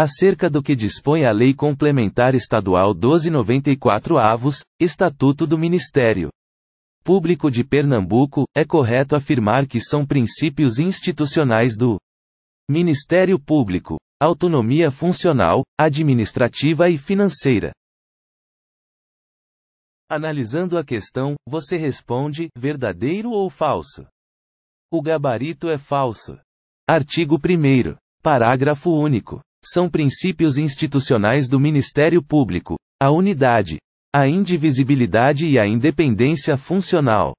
acerca do que dispõe a Lei Complementar Estadual 1294 Avos, Estatuto do Ministério Público de Pernambuco, é correto afirmar que são princípios institucionais do Ministério Público, autonomia funcional, administrativa e financeira. Analisando a questão, você responde: verdadeiro ou falso? O gabarito é falso. Artigo 1. Parágrafo único. São princípios institucionais do Ministério Público. A unidade, a indivisibilidade e a independência funcional.